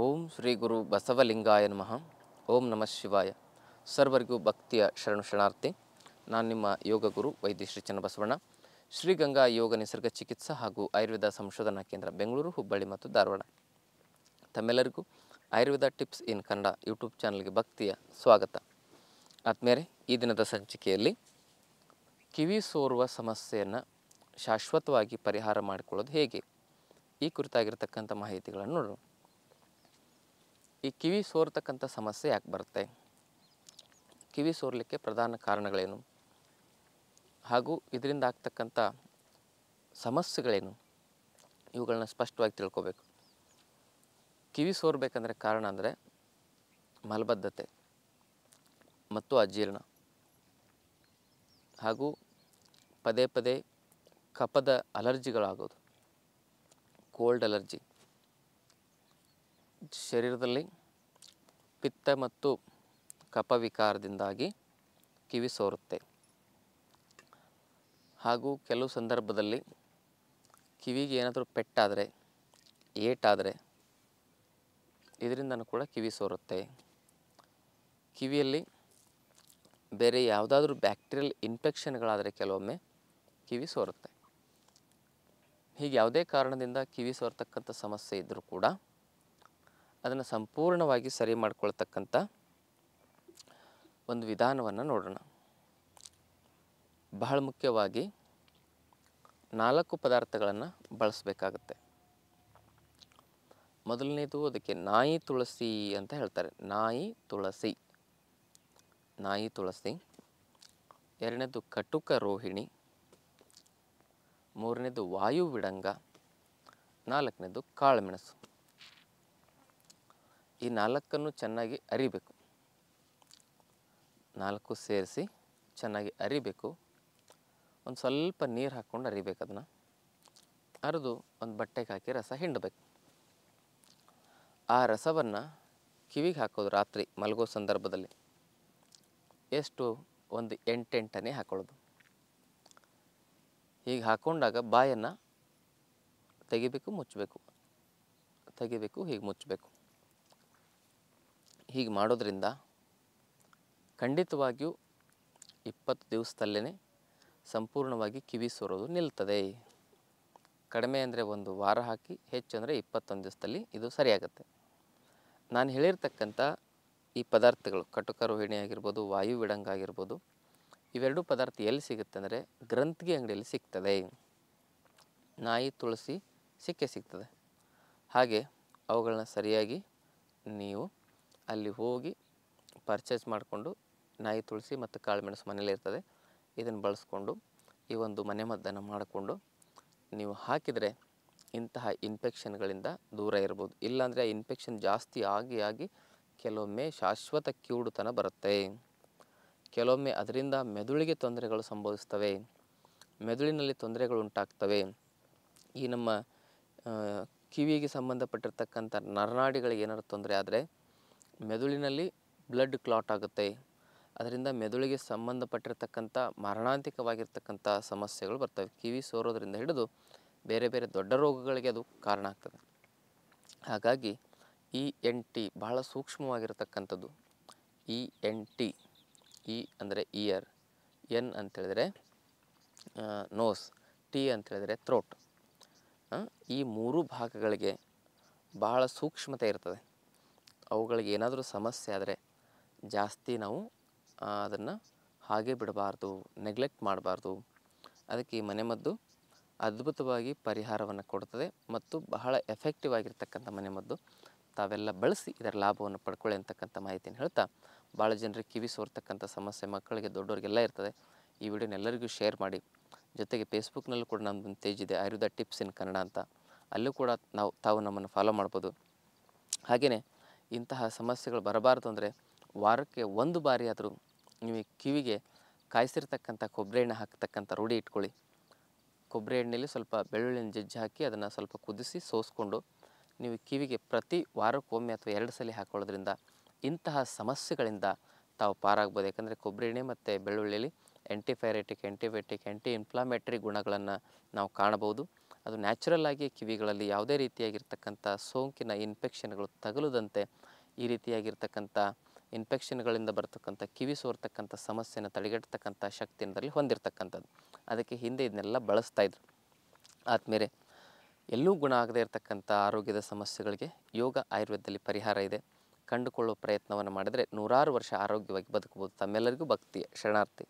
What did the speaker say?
ಓಂ ಶ್ರೀ ಗುರು ಬಸವಲಿಂಗಾಯ ನಮಃ ಓಂ ನಮಃ ಶಿವಾಯ ಸರ್ವರಿಗೂ ಭಕ್ತಿಯ ಶರಣು ಶರಣಾರ್ಥಿ ನಾನು ನಿಮ್ಮ ಯೋಗ ಗುರು ವೈದ್ಯ ಶ್ರೀ ಚನ್ನಬಸವಣ್ಣ ಶ್ರೀಗಂಗಾ ಯೋಗ ನಿಸರ್ಗ ಚಿಕಿತ್ಸಾ ಹಾಗೂ ಆಯುರ್ವೇದ ಸಂಶೋಧನಾ ಕೇಂದ್ರ ಬೆಂಗಳೂರು ಹುಬ್ಬಳ್ಳಿ ಮತ್ತು ಧಾರವಾಡ ತಮ್ಮೆಲ್ಲರಿಗೂ Ayurveda tips in Kannada YouTube ಚಾನಲ್ಗೆ ಭಕ್ತಿಯ ಸ್ವಾಗತ ಆದ್ಮೇಲೆ ಈ ದಿನದ ಸಂಚಿಕೆಯಲ್ಲಿ ಕಿವಿ ಸೋರುವ ಸಮಸ್ಯೆಯನ್ನು ಶಾಶ್ವತವಾಗಿ ಪರಿಹಾರ ಮಾಡಿಕೊಳ್ಳೋದು ಹೇಗೆ ಈ ಕುರಿತಾಗಿರ್ತಕ್ಕಂಥ ಮಾಹಿತಿಗಳನ್ನು ನೋಡೋಣ ಈ ಕಿವಿ ಸೋರ್ತಕ್ಕಂಥ ಸಮಸ್ಯೆ ಯಾಕೆ ಬರುತ್ತೆ ಕಿವಿ ಸೋರ್ಲಿಕ್ಕೆ ಪ್ರಧಾನ ಕಾರಣಗಳೇನು ಹಾಗೂ ಇದರಿಂದ ಆಗ್ತಕ್ಕಂಥ ಸಮಸ್ಯೆಗಳೇನು ಇವುಗಳನ್ನ ಸ್ಪಷ್ಟವಾಗಿ ತಿಳ್ಕೋಬೇಕು ಕಿವಿ ಸೋರ್ಬೇಕಂದ್ರೆ ಕಾರಣ ಅಂದರೆ ಮಲಬದ್ಧತೆ ಮತ್ತು ಅಜೀರ್ಣ ಹಾಗೂ ಪದೇ ಪದೇ ಕಪದ ಅಲರ್ಜಿಗಳಾಗೋದು ಕೋಲ್ಡ್ ಅಲರ್ಜಿ ಶರೀರದಲ್ಲಿ ಪಿತ್ತ ಮತ್ತು ಕಪವಿಕಾರದಿಂದಾಗಿ ಕಿವಿ ಸೋರುತ್ತೆ ಹಾಗೂ ಕೆಲವು ಸಂದರ್ಭದಲ್ಲಿ ಕಿವಿಗೆ ಏನಾದರೂ ಪೆಟ್ಟಾದರೆ ಏಟಾದರೆ ಇದರಿಂದನೂ ಕೂಡ ಕಿವಿ ಸೋರುತ್ತೆ ಕಿವಿಯಲ್ಲಿ ಬೇರೆ ಯಾವುದಾದ್ರೂ ಬ್ಯಾಕ್ಟೀರಿಯಲ್ ಇನ್ಫೆಕ್ಷನ್ಗಳಾದರೆ ಕೆಲವೊಮ್ಮೆ ಕಿವಿ ಸೋರುತ್ತೆ ಹೀಗೆ ಯಾವುದೇ ಕಾರಣದಿಂದ ಕಿವಿ ಸೋರ್ತಕ್ಕಂಥ ಸಮಸ್ಯೆ ಇದ್ದರೂ ಕೂಡ ಅದನ್ನು ಸಂಪೂರ್ಣವಾಗಿ ಸರಿ ಮಾಡ್ಕೊಳ್ತಕ್ಕಂಥ ಒಂದು ವಿಧಾನವನ್ನು ನೋಡೋಣ ಬಹಳ ಮುಖ್ಯವಾಗಿ ನಾಲ್ಕು ಪದಾರ್ಥಗಳನ್ನು ಬಳಸಬೇಕಾಗತ್ತೆ ಮೊದಲನೇದು ಅದಕ್ಕೆ ನಾಯಿ ತುಳಸಿ ಅಂತ ಹೇಳ್ತಾರೆ ನಾಯಿ ತುಳಸಿ ನಾಯಿ ತುಳಸಿ ಎರಡನೇದು ಕಟುಕ ರೋಹಿಣಿ ಮೂರನೇದು ವಾಯುವಿಡಂಗ ನಾಲ್ಕನೇದು ಕಾಳುಮೆಣಸು ಈ ನಾಲ್ಕನ್ನು ಚೆನ್ನಾಗಿ ಅರಿಬೇಕು ನಾಲ್ಕು ಸೇರಿಸಿ ಚೆನ್ನಾಗಿ ಅರಿಬೇಕು ಒಂದು ಸ್ವಲ್ಪ ನೀರು ಹಾಕ್ಕೊಂಡು ಅರಿಬೇಕು ಅದನ್ನು ಅರಿದು ಒಂದು ಬಟ್ಟೆಗೆ ಹಾಕಿ ರಸ ಹಿಂಡಬೇಕು ಆ ರಸವನ್ನು ಕಿವಿಗೆ ಹಾಕೋದು ರಾತ್ರಿ ಮಲಗೋ ಸಂದರ್ಭದಲ್ಲಿ ಎಷ್ಟು ಒಂದು ಎಂಟೆಂಟನೇ ಹಾಕೊಳ್ಳೋದು ಹೀಗೆ ಹಾಕ್ಕೊಂಡಾಗ ಬಾಯನ್ನು ತೆಗಿಬೇಕು ಮುಚ್ಚಬೇಕು ತೆಗಿಬೇಕು ಹೀಗೆ ಮುಚ್ಚಬೇಕು ಹೀಗೆ ಮಾಡೋದ್ರಿಂದ ಖಂಡಿತವಾಗಿಯೂ ಇಪ್ಪತ್ತು ದಿವಸದಲ್ಲೇ ಸಂಪೂರ್ಣವಾಗಿ ಕಿವಿ ಸೋರೋದು ನಿಲ್ತದೆ ಕಡಿಮೆ ಅಂದರೆ ಒಂದು ವಾರ ಹಾಕಿ ಹೆಚ್ಚು ಅಂದರೆ ಇಪ್ಪತ್ತೊಂದು ದಿವಸದಲ್ಲಿ ಇದು ಸರಿಯಾಗುತ್ತೆ ನಾನು ಹೇಳಿರ್ತಕ್ಕಂಥ ಈ ಪದಾರ್ಥಗಳು ಕಟುಕ ರೋಹಿಣಿ ಆಗಿರ್ಬೋದು ವಾಯು ವಿಡಂಗ ಆಗಿರ್ಬೋದು ಇವೆರಡೂ ಪದಾರ್ಥ ಎಲ್ಲಿ ಸಿಗುತ್ತೆ ಅಂದರೆ ಗ್ರಂಥಿಗೆ ಅಂಗಡಿಯಲ್ಲಿ ಸಿಗ್ತದೆ ನಾಯಿ ತುಳಸಿ ಸಿಕ್ಕೇ ಸಿಗ್ತದೆ ಹಾಗೆ ಅವುಗಳನ್ನ ಸರಿಯಾಗಿ ನೀವು ಅಲ್ಲಿ ಹೋಗಿ ಪರ್ಚೇಸ್ ಮಾಡಿಕೊಂಡು ನಾಯಿ ತುಳಸಿ ಮತ್ತು ಕಾಳು ಮೆಣಸು ಮನೇಲಿ ಇರ್ತದೆ ಇದನ್ನು ಬಳಸ್ಕೊಂಡು ಈ ಒಂದು ಮನೆ ಮದ್ದನ್ನು ಮಾಡಿಕೊಂಡು ನೀವು ಹಾಕಿದರೆ ಇಂತಹ ಇನ್ಫೆಕ್ಷನ್ಗಳಿಂದ ದೂರ ಇರ್ಬೋದು ಇಲ್ಲಾಂದರೆ ಆ ಇನ್ಫೆಕ್ಷನ್ ಜಾಸ್ತಿ ಆಗಿ ಆಗಿ ಕೆಲವೊಮ್ಮೆ ಶಾಶ್ವತ ಕಿವುಡುತನ ಬರುತ್ತೆ ಕೆಲವೊಮ್ಮೆ ಅದರಿಂದ ಮೆದುಳಿಗೆ ತೊಂದರೆಗಳು ಸಂಭವಿಸ್ತವೆ ಮೆದುಳಿನಲ್ಲಿ ತೊಂದರೆಗಳು ಉಂಟಾಗ್ತವೆ ಈ ನಮ್ಮ ಕಿವಿಗೆ ಸಂಬಂಧಪಟ್ಟಿರ್ತಕ್ಕಂಥ ನರನಾಡಿಗಳಿಗೆ ಏನಾದ್ರು ತೊಂದರೆ ಆದರೆ ಮೆದುಳಿನಲ್ಲಿ ಬ್ಲಡ್ ಕ್ಲಾಟ್ ಆಗುತ್ತೆ ಅದರಿಂದ ಮೆದುಳಿಗೆ ಸಂಬಂಧಪಟ್ಟಿರತಕ್ಕಂಥ ಮರಣಾಂತಿಕವಾಗಿರ್ತಕ್ಕಂಥ ಸಮಸ್ಯೆಗಳು ಬರ್ತವೆ ಕಿವಿ ಸೋರೋದ್ರಿಂದ ಹಿಡಿದು ಬೇರೆ ಬೇರೆ ದೊಡ್ಡ ರೋಗಗಳಿಗೆ ಅದು ಕಾರಣ ಆಗ್ತದೆ ಹಾಗಾಗಿ ಇ ಎನ್ ಟಿ ಬಹಳ ಸೂಕ್ಷ್ಮವಾಗಿರತಕ್ಕಂಥದ್ದು E e N T E e ಅಂದರೆ ಇಯರ್ ಎನ್ ಅಂತೇಳಿದರೆ ನೋಸ್ ಟಿ ಅಂತೇಳಿದರೆ ಥ್ರೋಟ್ ಈ ಮೂರು ಭಾಗಗಳಿಗೆ ಬಹಳ ಸೂಕ್ಷ್ಮತೆ ಇರ್ತದೆ ಅವುಗಳಿಗೆ ಏನಾದರೂ ಸಮಸ್ಯೆ ಆದರೆ ಜಾಸ್ತಿ ನಾವು ಅದನ್ನು ಹಾಗೆ ಬಿಡಬಾರ್ದು ನೆಗ್ಲೆಕ್ಟ್ ಮಾಡಬಾರ್ದು ಅದಕ್ಕೆ ಈ ಮನೆಮದ್ದು ಅದ್ಭುತವಾಗಿ ಪರಿಹಾರವನ್ನು ಕೊಡ್ತದೆ ಮತ್ತು ಬಹಳ ಎಫೆಕ್ಟಿವ್ ಆಗಿರ್ತಕ್ಕಂಥ ಮನೆಮದ್ದು ತಾವೆಲ್ಲ ಬಳಸಿ ಇದರ ಲಾಭವನ್ನು ಪಡ್ಕೊಳ್ಳಿ ಅಂತಕ್ಕಂಥ ಮಾಹಿತಿಯನ್ನು ಹೇಳ್ತಾ ಭಾಳ ಜನರಿಗೆ ಕಿವಿ ಸೋರ್ತಕ್ಕಂಥ ಸಮಸ್ಯೆ ಮಕ್ಕಳಿಗೆ ದೊಡ್ಡವ್ರಿಗೆಲ್ಲ ಇರ್ತದೆ ಈ ವಿಡಿಯೋನ ಎಲ್ಲರಿಗೂ ಶೇರ್ ಮಾಡಿ ಜೊತೆಗೆ ಫೇಸ್ಬುಕ್ನಲ್ಲೂ ಕೂಡ ನಮ್ಮದು ತೇಜ್ ಇದೆ ಆಯುರ್ವೇದ ಟಿಪ್ಸ್ ಇನ್ ಕನ್ನಡ ಅಂತ ಅಲ್ಲೂ ಕೂಡ ನಾವು ತಾವು ನಮ್ಮನ್ನು ಫಾಲೋ ಮಾಡ್ಬೋದು ಹಾಗೆಯೇ ಇಂತಹ ಸಮಸ್ಯೆಗಳು ಬರಬಾರ್ದು ಅಂದರೆ ವಾರಕ್ಕೆ ಒಂದು ಬಾರಿ ಆದರೂ ನೀವು ಕಿವಿಗೆ ಕಾಯಿಸಿರ್ತಕ್ಕಂಥ ಕೊಬ್ಬರಿ ಎಣ್ಣೆ ಹಾಕ್ತಕ್ಕಂಥ ರೂಢಿ ಇಟ್ಕೊಳ್ಳಿ ಕೊಬ್ಬರಿ ಎಣ್ಣೆಯಲ್ಲಿ ಸ್ವಲ್ಪ ಬೆಳ್ಳುಳ್ಳಿನ ಜಜ್ಜಿ ಹಾಕಿ ಅದನ್ನು ಸ್ವಲ್ಪ ಕುದಿಸಿ ಸೋಸ್ಕೊಂಡು ನೀವು ಕಿವಿಗೆ ಪ್ರತಿ ವಾರಕ್ಕೊಮ್ಮೆ ಅಥವಾ ಎರಡು ಸಲ ಹಾಕೊಳ್ಳೋದ್ರಿಂದ ಇಂತಹ ಸಮಸ್ಯೆಗಳಿಂದ ತಾವು ಪಾರಾಗ್ಬೋದು ಯಾಕಂದರೆ ಕೊಬ್ಬರಿ ಎಣ್ಣೆ ಮತ್ತು ಬೆಳ್ಳುಳ್ಳಿಯಲ್ಲಿ ಆ್ಯಂಟಿಫೈರೆಟಿಕ್ ಆ್ಯಂಟಿಬಯೋಟಿಕ್ ಆ್ಯಂಟಿ ಗುಣಗಳನ್ನು ನಾವು ಕಾಣಬಹುದು ಅದು ನ್ಯಾಚುರಲ್ ಆಗಿ ಕಿವಿಗಳಲ್ಲಿ ಯಾವುದೇ ರೀತಿಯಾಗಿರ್ತಕ್ಕಂಥ ಸೋಂಕಿನ ಇನ್ಫೆಕ್ಷನ್ಗಳು ತಗಲದಂತೆ ಈ ರೀತಿಯಾಗಿರ್ತಕ್ಕಂಥ ಇನ್ಫೆಕ್ಷನ್ಗಳಿಂದ ಬರ್ತಕ್ಕಂಥ ಕಿವಿ ಸೋರ್ತಕ್ಕಂಥ ಸಮಸ್ಯೆನ ತಡೆಗಟ್ಟತಕ್ಕಂಥ ಶಕ್ತಿಯಿಂದರಲ್ಲಿ ಹೊಂದಿರತಕ್ಕಂಥದ್ದು ಅದಕ್ಕೆ ಹಿಂದೆ ಇದನ್ನೆಲ್ಲ ಬಳಸ್ತಾ ಇದ್ರು ಆದಮೇಲೆ ಎಲ್ಲೂ ಗುಣ ಆಗದೇ ಇರತಕ್ಕಂಥ ಆರೋಗ್ಯದ ಸಮಸ್ಯೆಗಳಿಗೆ ಯೋಗ ಆಯುರ್ವೇದದಲ್ಲಿ ಪರಿಹಾರ ಇದೆ ಕಂಡುಕೊಳ್ಳುವ ಪ್ರಯತ್ನವನ್ನು ಮಾಡಿದರೆ ನೂರಾರು ವರ್ಷ ಆರೋಗ್ಯವಾಗಿ ಬದುಕಬಹುದು ತಮ್ಮೆಲ್ಲರಿಗೂ ಭಕ್ತಿ ಶರಣಾರ್ಥಿ